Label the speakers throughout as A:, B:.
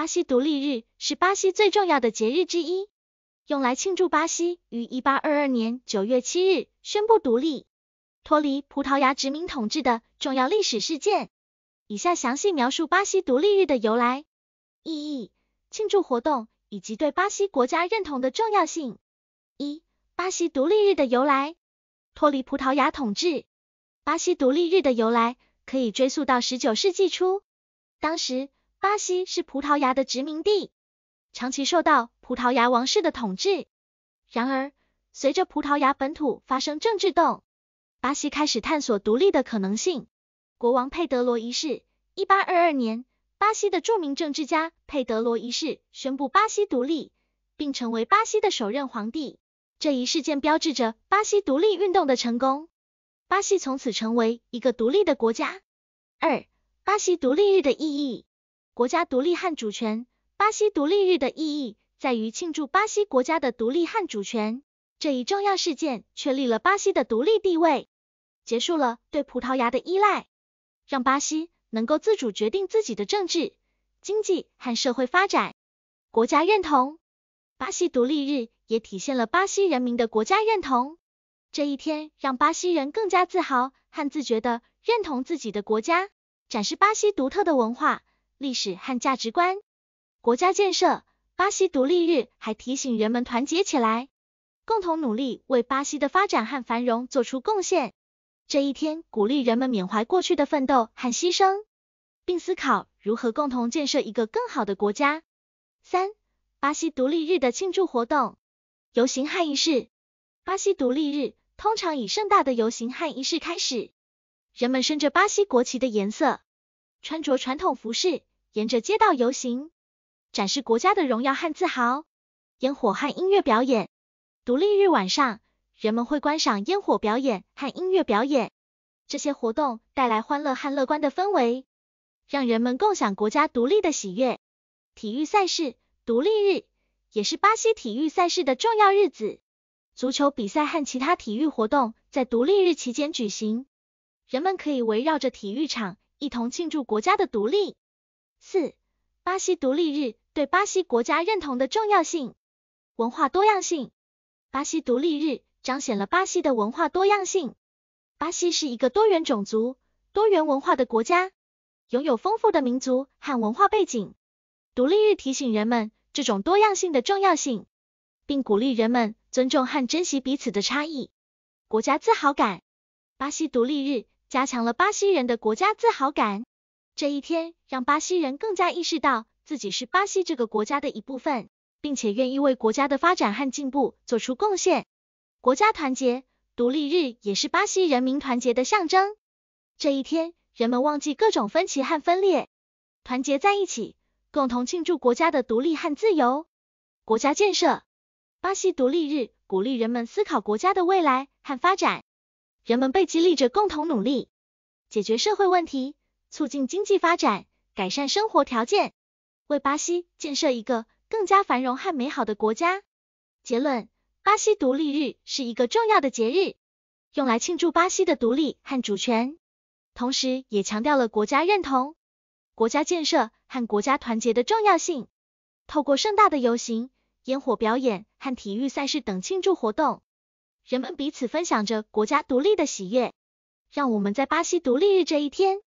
A: 巴西独立日是巴西最重要的节日之一，用来庆祝巴西于1822年9月7日宣布独立，脱离葡萄牙殖民统治的重要历史事件。以下详细描述巴西独立日的由来、意义、庆祝活动以及对巴西国家认同的重要性。一、巴西独立日的由来，脱离葡萄牙统治。巴西独立日的由来可以追溯到19世纪初，当时。巴西是葡萄牙的殖民地，长期受到葡萄牙王室的统治。然而，随着葡萄牙本土发生政治动，巴西开始探索独立的可能性。国王佩德罗一世，一八二二年，巴西的著名政治家佩德罗一世宣布巴西独立，并成为巴西的首任皇帝。这一事件标志着巴西独立运动的成功。巴西从此成为一个独立的国家。二、巴西独立日的意义。国家独立和主权。巴西独立日的意义在于庆祝巴西国家的独立和主权。这一重要事件确立了巴西的独立地位，结束了对葡萄牙的依赖，让巴西能够自主决定自己的政治、经济和社会发展。国家认同。巴西独立日也体现了巴西人民的国家认同。这一天让巴西人更加自豪和自觉地认同自己的国家，展示巴西独特的文化。历史和价值观，国家建设。巴西独立日还提醒人们团结起来，共同努力为巴西的发展和繁荣做出贡献。这一天鼓励人们缅怀过去的奋斗和牺牲，并思考如何共同建设一个更好的国家。三，巴西独立日的庆祝活动，游行和仪式。巴西独立日通常以盛大的游行和仪式开始，人们身着巴西国旗的颜色，穿着传统服饰。沿着街道游行，展示国家的荣耀和自豪。烟火和音乐表演。独立日晚上，人们会观赏烟火表演和音乐表演。这些活动带来欢乐和乐观的氛围，让人们共享国家独立的喜悦。体育赛事，独立日也是巴西体育赛事的重要日子。足球比赛和其他体育活动在独立日期间举行。人们可以围绕着体育场，一同庆祝国家的独立。四、巴西独立日对巴西国家认同的重要性。文化多样性。巴西独立日彰显了巴西的文化多样性。巴西是一个多元种族、多元文化的国家，拥有丰富的民族和文化背景。独立日提醒人们这种多样性的重要性，并鼓励人们尊重和珍惜彼此的差异。国家自豪感。巴西独立日加强了巴西人的国家自豪感。这一天让巴西人更加意识到自己是巴西这个国家的一部分，并且愿意为国家的发展和进步做出贡献。国家团结独立日也是巴西人民团结的象征。这一天，人们忘记各种分歧和分裂，团结在一起，共同庆祝国家的独立和自由。国家建设巴西独立日鼓励人们思考国家的未来和发展，人们被激励着共同努力，解决社会问题。促进经济发展，改善生活条件，为巴西建设一个更加繁荣和美好的国家。结论：巴西独立日是一个重要的节日，用来庆祝巴西的独立和主权，同时也强调了国家认同、国家建设和国家团结的重要性。透过盛大的游行、烟火表演和体育赛事等庆祝活动，人们彼此分享着国家独立的喜悦。让我们在巴西独立日这一天。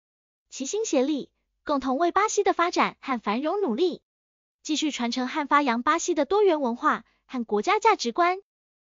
A: 齐心协力，共同为巴西的发展和繁荣努力，继续传承和发扬巴西的多元文化和国家价值观。